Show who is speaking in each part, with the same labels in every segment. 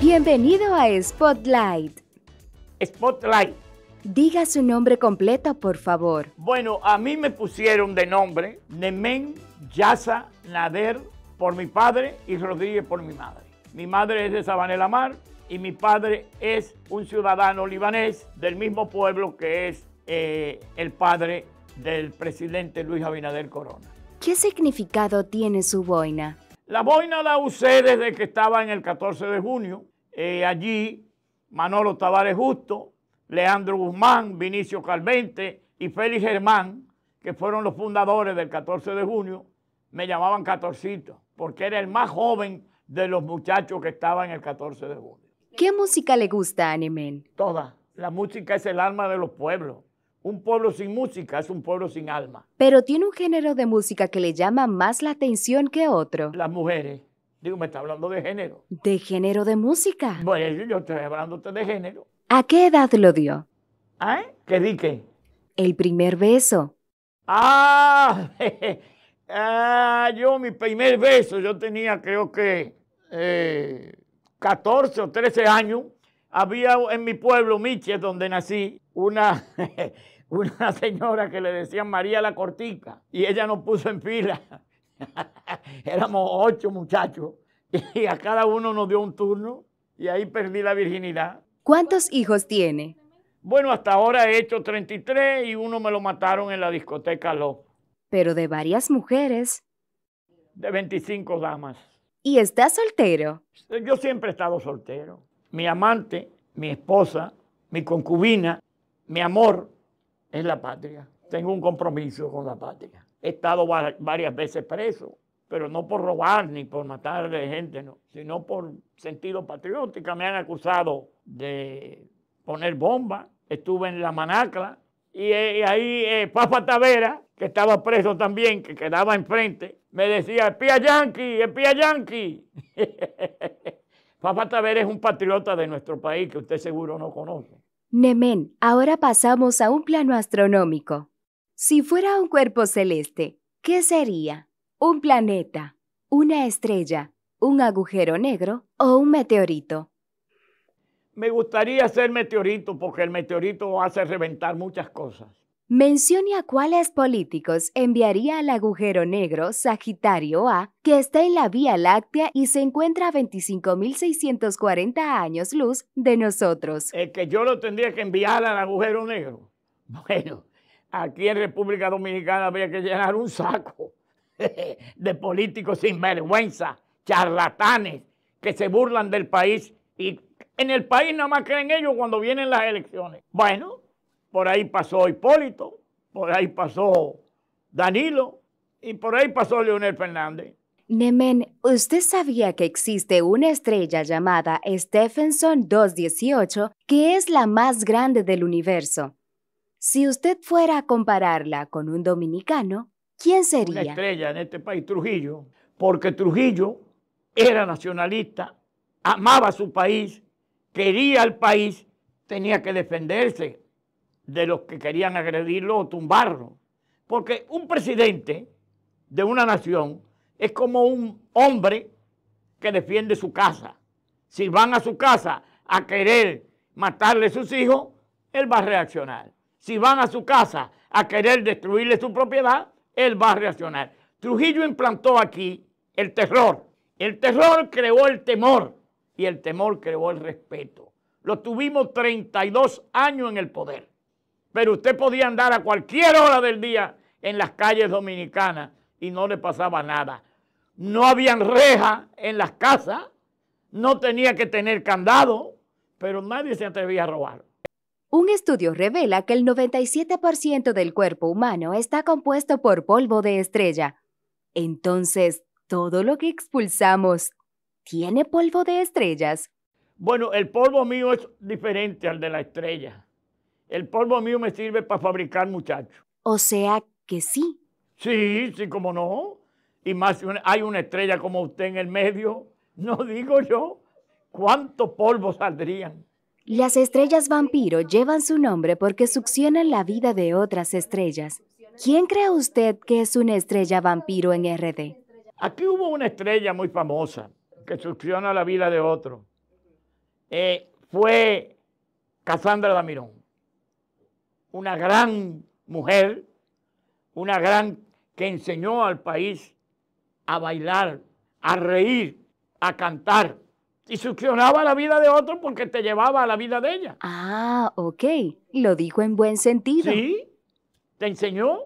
Speaker 1: Bienvenido a Spotlight. Spotlight. Diga su nombre completo, por favor.
Speaker 2: Bueno, a mí me pusieron de nombre Nemen Yasa Nader por mi padre y Rodríguez por mi madre. Mi madre es de Sabanela Mar y mi padre es un ciudadano libanés del mismo pueblo que es eh, el padre del presidente Luis Abinader Corona.
Speaker 1: ¿Qué significado tiene su boina?
Speaker 2: La boina la usé desde que estaba en el 14 de junio. Eh, allí Manolo Tavares Justo, Leandro Guzmán, Vinicio Calvente y Félix Germán, que fueron los fundadores del 14 de junio, me llamaban Catorcito, porque era el más joven de los muchachos que estaban en el 14 de junio.
Speaker 1: ¿Qué música le gusta a Toda.
Speaker 2: La música es el alma de los pueblos. Un pueblo sin música es un pueblo sin alma.
Speaker 1: Pero tiene un género de música que le llama más la atención que otro. Las mujeres.
Speaker 2: Digo, me está hablando de género.
Speaker 1: ¿De género de música?
Speaker 2: Bueno, yo estoy hablando de género.
Speaker 1: ¿A qué edad lo dio?
Speaker 2: ¿Eh? ¿Qué di
Speaker 1: El primer beso.
Speaker 2: Ah, ah, yo mi primer beso, yo tenía creo que 14 eh, o 13 años. Había en mi pueblo, Miches, donde nací, una... una señora que le decían María la Cortica y ella nos puso en fila. Éramos ocho muchachos y a cada uno nos dio un turno y ahí perdí la virginidad.
Speaker 1: ¿Cuántos hijos tiene?
Speaker 2: Bueno, hasta ahora he hecho 33 y uno me lo mataron en la discoteca lo.
Speaker 1: Pero de varias mujeres.
Speaker 2: De 25 damas.
Speaker 1: ¿Y está soltero?
Speaker 2: Yo siempre he estado soltero. Mi amante, mi esposa, mi concubina, mi amor, es la patria. Tengo un compromiso con la patria. He estado varias veces preso, pero no por robar ni por matar gente, no, sino por sentido patriótico. Me han acusado de poner bomba. Estuve en la Manacla y, eh, ahí eh, Papa Tavera, que estaba preso también, que quedaba enfrente, me decía, espía yanqui, espía yanqui. Papa Tavera es un patriota de nuestro país que usted seguro no conoce.
Speaker 1: Nemen, ahora pasamos a un plano astronómico. Si fuera un cuerpo celeste, ¿qué sería? ¿Un planeta? ¿Una estrella? ¿Un agujero negro? ¿O un meteorito?
Speaker 2: Me gustaría ser meteorito porque el meteorito hace reventar muchas cosas.
Speaker 1: Mencione a cuáles políticos enviaría al agujero negro Sagitario A, que está en la Vía Láctea y se encuentra a 25.640 años luz de nosotros.
Speaker 2: Es que yo lo tendría que enviar al agujero negro. Bueno, aquí en República Dominicana habría que llenar un saco de políticos sin vergüenza, charlatanes, que se burlan del país y en el país nada más creen ellos cuando vienen las elecciones. Bueno, por ahí pasó Hipólito, por ahí pasó Danilo y por ahí pasó Leonel Fernández.
Speaker 1: Nemen, ¿usted sabía que existe una estrella llamada Stephenson 218 que es la más grande del universo? Si usted fuera a compararla con un dominicano, ¿quién sería? la
Speaker 2: estrella en este país, Trujillo, porque Trujillo era nacionalista, amaba su país, quería al país, tenía que defenderse, de los que querían agredirlo o tumbarlo. Porque un presidente de una nación es como un hombre que defiende su casa. Si van a su casa a querer matarle a sus hijos, él va a reaccionar. Si van a su casa a querer destruirle su propiedad, él va a reaccionar. Trujillo implantó aquí el terror. El terror creó el temor y el temor creó el respeto. Lo tuvimos 32 años en el poder pero usted podía andar a cualquier hora del día en las calles dominicanas y no le pasaba nada. No habían rejas en las casas, no tenía que tener candado, pero nadie se atrevía a robar.
Speaker 1: Un estudio revela que el 97% del cuerpo humano está compuesto por polvo de estrella. Entonces, ¿todo lo que expulsamos tiene polvo de estrellas?
Speaker 2: Bueno, el polvo mío es diferente al de la estrella. El polvo mío me sirve para fabricar muchachos. O sea que sí. Sí, sí, como no. Y más hay una estrella como usted en el medio. No digo yo, cuánto polvo saldrían?
Speaker 1: Las estrellas vampiro llevan su nombre porque succionan la vida de otras estrellas. ¿Quién cree usted que es una estrella vampiro en RD? Aquí
Speaker 2: hubo una estrella muy famosa que succiona la vida de otro. Eh, fue Cassandra Damirón una gran mujer, una gran que enseñó al país a bailar, a reír, a cantar. Y succionaba la vida de otro porque te llevaba a la vida de ella.
Speaker 1: Ah, ok. Lo dijo en buen sentido. Sí,
Speaker 2: te enseñó.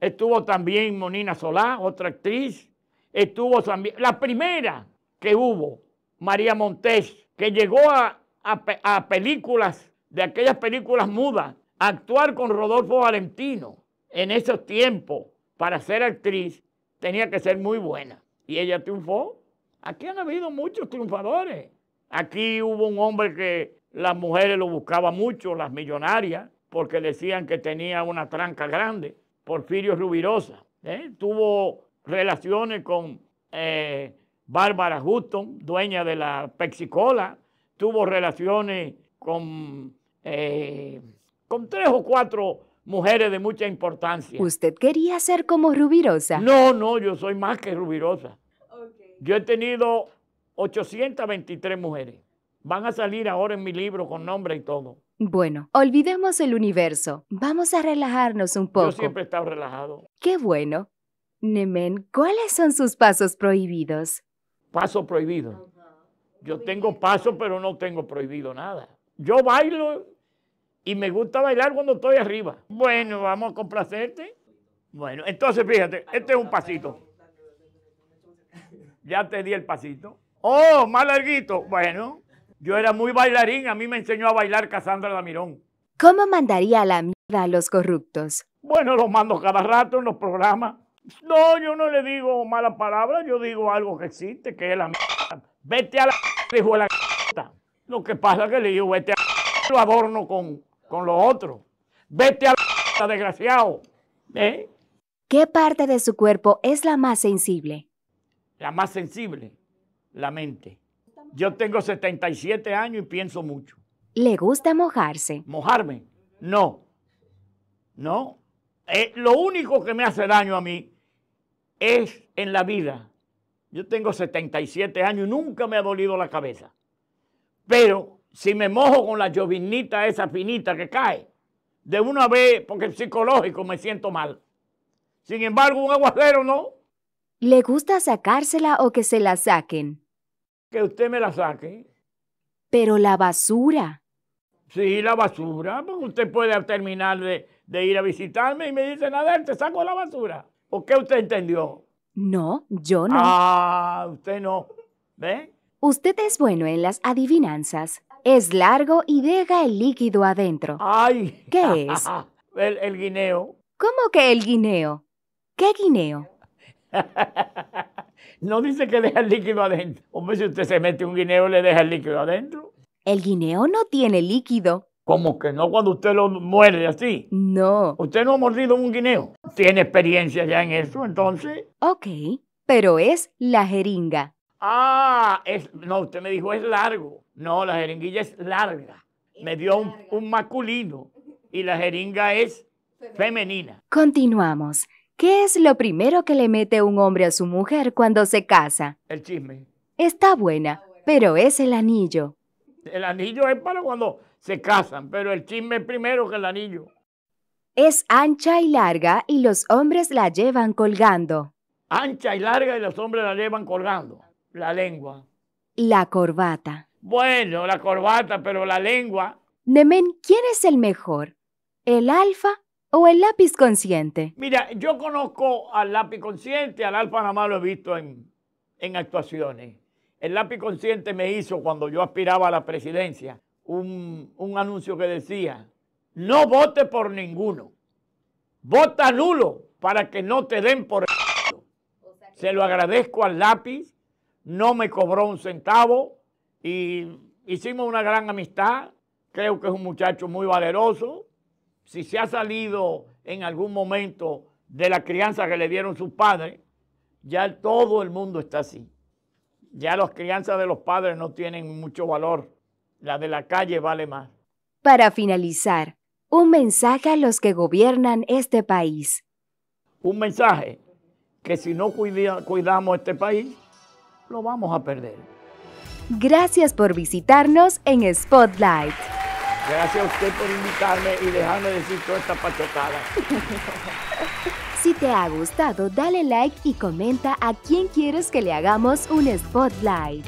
Speaker 2: Estuvo también Monina Solá, otra actriz. Estuvo también la primera que hubo, María Montes, que llegó a películas, de aquellas películas mudas, actuar con Rodolfo Valentino en esos tiempos para ser actriz tenía que ser muy buena. Y ella triunfó. Aquí han habido muchos triunfadores. Aquí hubo un hombre que las mujeres lo buscaban mucho, las millonarias, porque decían que tenía una tranca grande. Porfirio Rubirosa. ¿eh? Tuvo relaciones con eh, Bárbara Houston, dueña de la Pexicola. Tuvo relaciones con... Eh, con tres o cuatro mujeres de mucha importancia.
Speaker 1: ¿Usted quería ser como Rubirosa? No,
Speaker 2: no, yo soy más que Rubirosa. Yo he tenido 823 mujeres. Van a salir ahora en mi libro con nombre y todo.
Speaker 1: Bueno, olvidemos el universo. Vamos a relajarnos un poco. Yo siempre
Speaker 2: he estado relajado.
Speaker 1: Qué bueno. Nemen, ¿cuáles son sus pasos prohibidos? Paso
Speaker 2: prohibido. Yo tengo paso, pero no tengo prohibido nada. Yo bailo y me gusta bailar cuando estoy arriba. Bueno, vamos a complacerte. Bueno, entonces fíjate, este es un pasito. Ya te di el pasito. Oh, más larguito. Bueno, yo era muy bailarín, a mí me enseñó a bailar Casandra Damirón.
Speaker 1: ¿Cómo mandaría la mierda a los corruptos?
Speaker 2: Bueno, los mando cada rato en los programas. No, yo no le digo malas palabras, yo digo algo que existe, que es la mierda. Vete a la mierda, hijo la Lo que pasa es que le digo, vete a la mierda, lo adorno con con los otros. Vete a la desgraciado. ¿Eh?
Speaker 1: ¿Qué parte de su cuerpo es la más sensible?
Speaker 2: La más sensible, la mente. Yo tengo 77 años y pienso mucho.
Speaker 1: ¿Le gusta mojarse? ¿Mojarme? No. No.
Speaker 2: Eh, lo único que me hace daño a mí es en la vida. Yo tengo 77 años y nunca me ha dolido la cabeza. Pero si me mojo con la llovinita esa finita que cae, de una vez, porque psicológico me siento mal. Sin embargo, un aguacero no.
Speaker 1: ¿Le gusta sacársela o que se la saquen?
Speaker 2: Que usted me la saque.
Speaker 1: Pero la basura.
Speaker 2: Sí, la basura. usted puede terminar de, ir a visitarme y me dice, nada, te saco la basura. ¿O qué usted entendió?
Speaker 1: No, yo no. Ah,
Speaker 2: usted no. ¿Ve?
Speaker 1: Usted es bueno en las adivinanzas. Es largo y deja el líquido adentro. ¡Ay! ¿Qué es?
Speaker 2: El, guineo.
Speaker 1: ¿Cómo que el guineo? ¿Qué guineo?
Speaker 2: no dice que deja el líquido adentro. Hombre, si usted se mete un guineo, le deja el líquido adentro.
Speaker 1: El guineo no tiene líquido.
Speaker 2: ¿Cómo que no cuando usted lo muerde así?
Speaker 1: No.
Speaker 2: ¿Usted no ha mordido un guineo? ¿Tiene experiencia ya en eso, entonces?
Speaker 1: Ok, pero es la jeringa.
Speaker 2: Ah, es, no, usted me dijo es largo. No, la jeringuilla es larga. me dio Un, un, masculino y la jeringa es femenina.
Speaker 1: Continuamos. ¿Qué es lo primero que le mete un hombre a su mujer cuando se casa? El chisme. Está buena, pero es el anillo.
Speaker 2: El anillo es para cuando se casan, pero el chisme es primero que el anillo.
Speaker 1: Es ancha y larga y los hombres la llevan colgando.
Speaker 2: Ancha y larga y los hombres la llevan colgando. La lengua.
Speaker 1: La corbata.
Speaker 2: Bueno, la corbata, pero la lengua.
Speaker 1: Nemen, ¿quién es el mejor? ¿El alfa o el lápiz consciente?
Speaker 2: Mira, yo conozco al lápiz consciente, al alfa jamás lo he visto en, actuaciones. El lápiz consciente me hizo cuando yo aspiraba a la presidencia un, un anuncio que decía, no vote por ninguno, vota nulo para que no te den por... El... Se lo agradezco al lápiz no me cobró un centavo y hicimos una gran amistad. Creo que es un muchacho muy valeroso. Si se ha salido en algún momento de la crianza que le dieron sus padres, ya todo el mundo está así. Ya las crianzas de los padres no tienen mucho valor. La de la calle vale más.
Speaker 1: Para finalizar, un mensaje a los que gobiernan este país. Un
Speaker 2: mensaje que si no cuidamos este país, lo vamos a
Speaker 1: perder. Gracias por visitarnos en Spotlight.
Speaker 2: Gracias a usted por invitarme y dejarme decir toda esta pachotada.
Speaker 1: Si te ha gustado, dale like y comenta a quién quieres que le hagamos un spotlight.